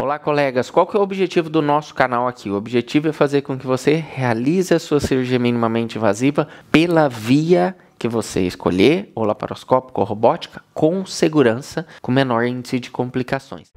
Olá, colegas. Qual que é o objetivo do nosso canal aqui? O objetivo é fazer com que você realize a sua cirurgia minimamente invasiva pela via que você escolher, ou laparoscópica ou robótica, com segurança, com menor índice de complicações.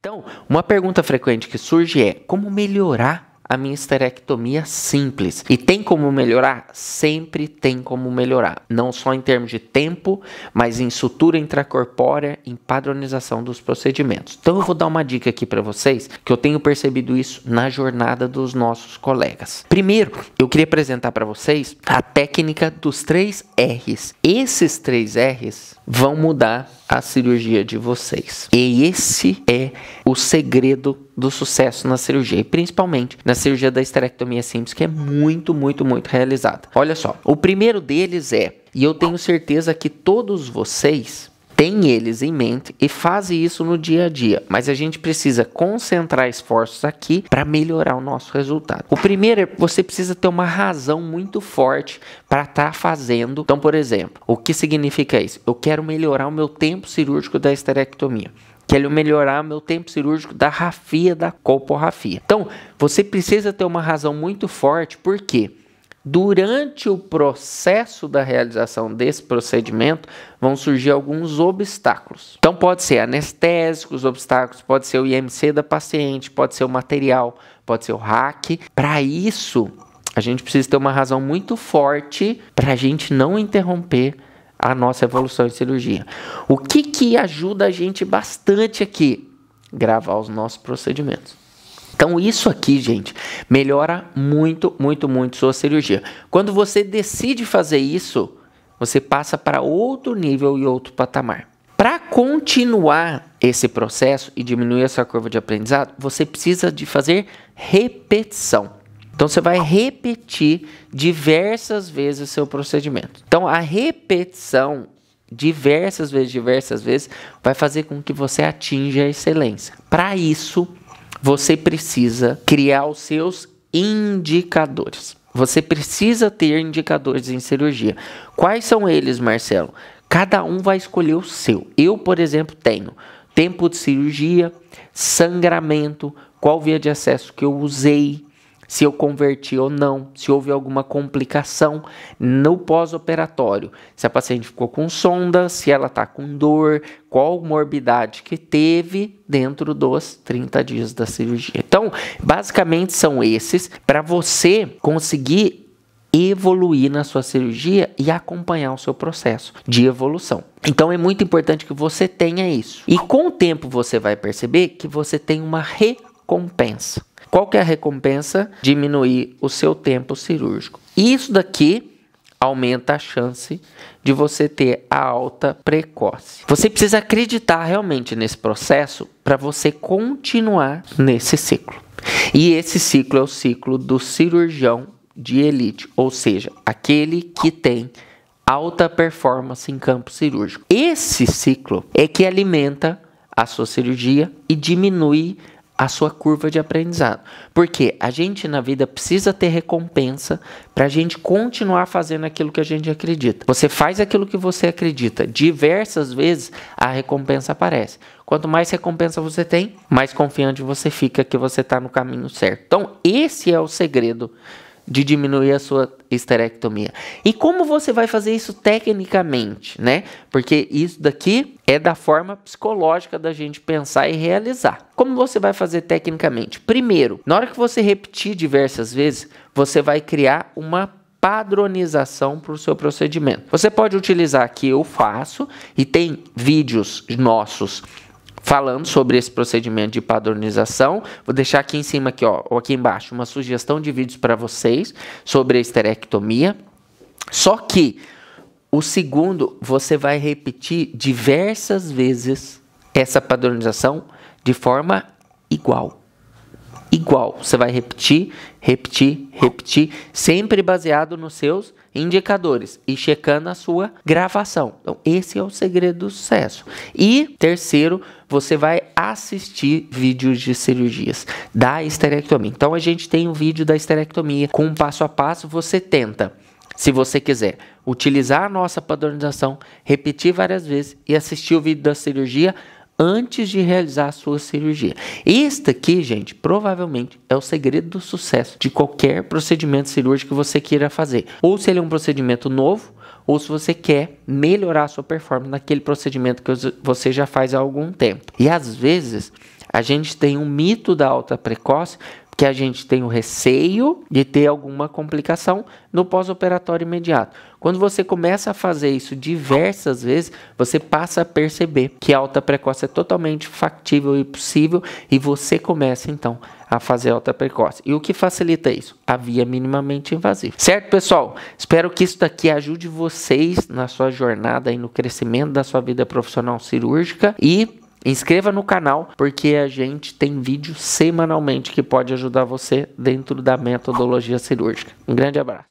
Então, uma pergunta frequente que surge é como melhorar a minha esterectomia simples. E tem como melhorar? Sempre tem como melhorar. Não só em termos de tempo, mas em sutura intracorpórea, em padronização dos procedimentos. Então eu vou dar uma dica aqui para vocês, que eu tenho percebido isso na jornada dos nossos colegas. Primeiro, eu queria apresentar para vocês a técnica dos três R's. Esses três R's vão mudar a cirurgia de vocês. E esse é o segredo do sucesso na cirurgia, e principalmente na cirurgia da esterectomia simples, que é muito, muito, muito realizada. Olha só, o primeiro deles é, e eu tenho certeza que todos vocês tem eles em mente e fazem isso no dia a dia, mas a gente precisa concentrar esforços aqui para melhorar o nosso resultado. O primeiro é você precisa ter uma razão muito forte para estar tá fazendo. Então, por exemplo, o que significa isso? Eu quero melhorar o meu tempo cirúrgico da esterectomia quero melhorar meu tempo cirúrgico da rafia, da colporrafia. Então, você precisa ter uma razão muito forte, por quê? Durante o processo da realização desse procedimento, vão surgir alguns obstáculos. Então, pode ser anestésicos, obstáculos, pode ser o IMC da paciente, pode ser o material, pode ser o hack. Para isso, a gente precisa ter uma razão muito forte para a gente não interromper a nossa evolução em cirurgia. O que, que ajuda a gente bastante aqui? Gravar os nossos procedimentos. Então, isso aqui, gente, melhora muito, muito, muito sua cirurgia. Quando você decide fazer isso, você passa para outro nível e outro patamar. Para continuar esse processo e diminuir essa curva de aprendizado, você precisa de fazer repetição. Então você vai repetir diversas vezes o seu procedimento. Então a repetição diversas vezes, diversas vezes vai fazer com que você atinja a excelência. Para isso, você precisa criar os seus indicadores. Você precisa ter indicadores em cirurgia. Quais são eles, Marcelo? Cada um vai escolher o seu. Eu, por exemplo, tenho tempo de cirurgia, sangramento, qual via de acesso que eu usei, se eu converti ou não, se houve alguma complicação no pós-operatório, se a paciente ficou com sonda, se ela está com dor, qual morbidade que teve dentro dos 30 dias da cirurgia. Então, basicamente são esses para você conseguir evoluir na sua cirurgia e acompanhar o seu processo de evolução. Então é muito importante que você tenha isso. E com o tempo você vai perceber que você tem uma recompensa. Qual que é a recompensa? Diminuir o seu tempo cirúrgico. Isso daqui aumenta a chance de você ter a alta precoce. Você precisa acreditar realmente nesse processo para você continuar nesse ciclo. E esse ciclo é o ciclo do cirurgião de elite, ou seja, aquele que tem alta performance em campo cirúrgico. Esse ciclo é que alimenta a sua cirurgia e diminui a sua curva de aprendizado. Porque a gente na vida precisa ter recompensa para a gente continuar fazendo aquilo que a gente acredita. Você faz aquilo que você acredita, diversas vezes a recompensa aparece. Quanto mais recompensa você tem, mais confiante você fica que você está no caminho certo. Então, esse é o segredo de diminuir a sua esterectomia. E como você vai fazer isso tecnicamente, né? Porque isso daqui é da forma psicológica da gente pensar e realizar. Como você vai fazer tecnicamente? Primeiro, na hora que você repetir diversas vezes, você vai criar uma padronização para o seu procedimento. Você pode utilizar que eu faço e tem vídeos nossos falando sobre esse procedimento de padronização. Vou deixar aqui em cima aqui, ó, ou aqui embaixo, uma sugestão de vídeos para vocês sobre a esterectomia. Só que o segundo, você vai repetir diversas vezes essa padronização de forma igual igual. Você vai repetir, repetir, repetir, sempre baseado nos seus indicadores e checando a sua gravação. Então, esse é o segredo do sucesso. E terceiro, você vai assistir vídeos de cirurgias da esterectomia. Então, a gente tem um vídeo da esterectomia com um passo a passo, você tenta. Se você quiser utilizar a nossa padronização, repetir várias vezes e assistir o vídeo da cirurgia antes de realizar a sua cirurgia. Este aqui, gente, provavelmente é o segredo do sucesso de qualquer procedimento cirúrgico que você queira fazer. Ou se ele é um procedimento novo, ou se você quer melhorar a sua performance naquele procedimento que você já faz há algum tempo. E às vezes a gente tem um mito da alta precoce que a gente tem o receio de ter alguma complicação no pós-operatório imediato. Quando você começa a fazer isso diversas vezes, você passa a perceber que a alta precoce é totalmente factível e possível e você começa então a fazer alta precoce. E o que facilita isso? A via minimamente invasiva. Certo, pessoal? Espero que isso daqui ajude vocês na sua jornada e no crescimento da sua vida profissional cirúrgica e Inscreva no canal porque a gente tem vídeo semanalmente que pode ajudar você dentro da metodologia cirúrgica. Um grande abraço.